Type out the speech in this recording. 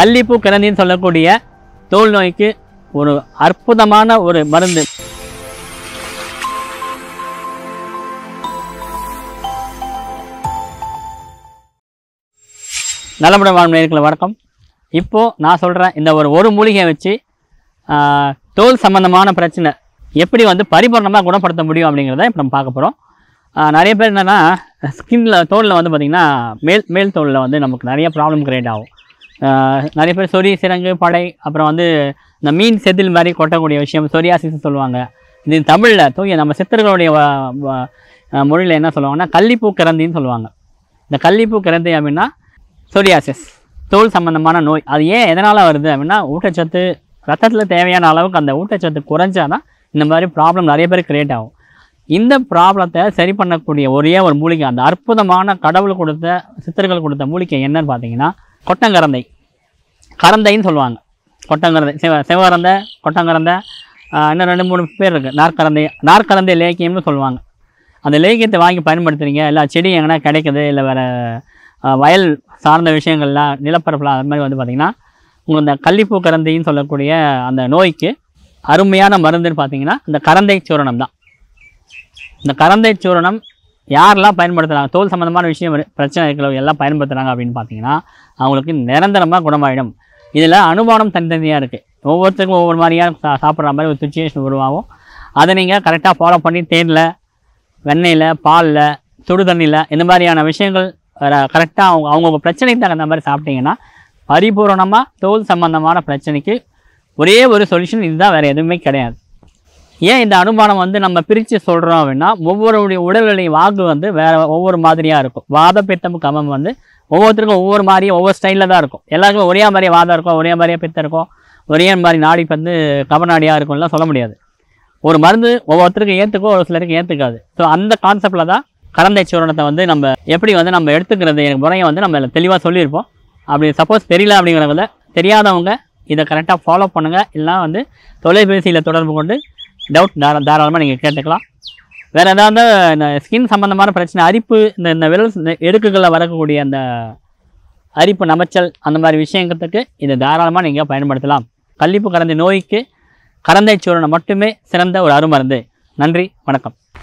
கள்ளிப்பூ கிழந்தின்னு சொல்லக்கூடிய தோல் நோய்க்கு ஒரு அற்புதமான ஒரு மருந்து நலமுடன் வாழ்மையர்களை வணக்கம் இப்போது நான் சொல்கிறேன் இந்த ஒரு ஒரு மூலிகையை வச்சு தோல் சம்மந்தமான பிரச்சனை எப்படி வந்து பரிபூர்ணமாக குணப்படுத்த முடியும் அப்படிங்கிறத இப்போ நம்ம பார்க்க போகிறோம் நிறைய பேர் என்னென்னா ஸ்கின்னில் தோலில் வந்து பார்த்திங்கன்னா மேல் மேல் தோலில் வந்து நமக்கு நிறைய ப்ராப்ளம் க்ரியேட் ஆகும் நிறைய பேர் சொறி சிறங்கு படை அப்புறம் வந்து இந்த மீன் செதில் மாதிரி கொட்டக்கூடிய விஷயம் சொரியாசிஸ் சொல்லுவாங்க இது தமிழில் தூய நம்ம சித்தர்களுடைய மொழியில் என்ன சொல்லுவாங்கன்னா கள்ளிப்பூ கிரந்தின்னு சொல்லுவாங்க இந்த கள்ளிப்பூ கிரந்தி அப்படின்னா சொரியாசிஸ் தோல் சம்மந்தமான நோய் அது ஏன் எதனால் வருது அப்படின்னா ஊட்டச்சத்து ரத்தத்தில் தேவையான அளவுக்கு அந்த ஊட்டச்சத்து குறைஞ்சாதான் இந்த மாதிரி ப்ராப்ளம் நிறைய பேர் க்ரியேட் ஆகும் இந்த ப்ராப்ளத்தை சரி பண்ணக்கூடிய ஒரே ஒரு மூலிகை அந்த அற்புதமான கடவுள் கொடுத்த சித்தர்கள் கொடுத்த மூலிகை என்னன்னு பார்த்தீங்கன்னா கொட்டங்கரந்தை கரந்தைன்னு சொல்லுவாங்க கொட்டங்கரந்தை சிவ சிவகரந்தை கொட்டங்கரந்தை இன்னும் ரெண்டு மூணு பேர் இருக்குது நாற்கரந்தை நாற்கரந்தை லேக்கியம்னு சொல்லுவாங்க அந்த லேக்கியத்தை வாங்கி பயன்படுத்துகிறீங்க இல்லை செடி எங்கன்னா கிடைக்குது இல்லை வேறு வயல் சார்ந்த விஷயங்கள்லாம் நிலப்பரப்பில் அது மாதிரி வந்து பார்த்திங்கன்னா உங்களுக்கு இந்த கள்ளிப்பூ கரந்தைன்னு சொல்லக்கூடிய அந்த நோய்க்கு அருமையான மருந்துன்னு பார்த்தீங்கன்னா இந்த கரந்தை சூரணம் தான் இந்த கரந்தை சூரணம் யாரெல்லாம் பயன்படுத்துகிறாங்க தோல் சம்மந்தமான விஷயம் பிரச்சனை இருக்கிறவங்க எல்லாம் பயன்படுத்துகிறாங்க அப்படின்னு பார்த்தீங்கன்னா அவங்களுக்கு நிரந்தரமாக குணமாயிடும் இதில் அனுமானம் தனித்தனியாக இருக்குது ஒவ்வொருத்தருக்கும் ஒவ்வொரு மாதிரியாக சா சாப்பிட்ற மாதிரி ஒரு சுச்சுவேஷன் உருவாகும் அதை நீங்கள் கரெக்டாக ஃபாலோ பண்ணி தேனில் வெண்ணெயில் பாலில் சுடு தண்ணியில் இந்த மாதிரியான விஷயங்கள் கரெக்டாக அவங்க அவங்கவுங்க பிரச்சனைக்கு தகுந்த மாதிரி சாப்பிட்டிங்கன்னா பரிபூர்ணமாக தோல் சம்மந்தமான பிரச்சனைக்கு ஒரே ஒரு சொல்யூஷன் இதுதான் வேறு எதுவுமே கிடையாது ஏன் இந்த அனுமானம் வந்து நம்ம பிரித்து சொல்கிறோம் அப்படின்னா ஒவ்வொருடைய உடல்நிலை வாக்கு வந்து வேறு ஒவ்வொரு மாதிரியாக இருக்கும் வாத பித்தம் கமம் வந்து ஒவ்வொருத்தருக்கும் ஒவ்வொரு மாதிரியும் ஒவ்வொரு ஸ்டைலில் தான் இருக்கும் எல்லாருக்கும் ஒரே மாதிரியே வாதம் இருக்கும் ஒரே மாதிரியே பித்தம் இருக்கும் ஒரே மாதிரி நாடி வந்து கமநாடியாக இருக்கும்லாம் சொல்ல முடியாது ஒரு மருந்து ஒவ்வொருத்தருக்கும் ஏற்றுக்கும் ஒரு சிலருக்கு ஏற்றுக்காது ஸோ அந்த கான்செப்டில் தான் கலந்தை சூரணத்தை வந்து நம்ம எப்படி வந்து நம்ம எடுத்துக்கிறது முறையை வந்து நம்ம தெளிவாக சொல்லியிருப்போம் அப்படி சப்போஸ் தெரியல அப்படிங்கிறத தெரியாதவங்க இதை கரெக்டாக ஃபாலோ பண்ணுங்கள் இல்லைனா வந்து தொலைபேசியில் தொடர்பு கொண்டு டவுட் தாரா தாராளமாக நீங்கள் கேட்டுக்கலாம் வேறு ஏதாவது இந்த ஸ்கின் சம்மந்தமான பிரச்சனை அரிப்பு இந்த இந்த விரல் இந்த எடுக்குகளில் வரக்கூடிய அந்த அரிப்பு நமைச்சல் அந்த மாதிரி விஷயங்கிறதுக்கு இதை தாராளமாக நீங்கள் பயன்படுத்தலாம் கல்லிப்பு கலந்த நோய்க்கு கரந்தை சூரணம் மட்டுமே சிறந்த ஒரு அருமருந்து நன்றி வணக்கம்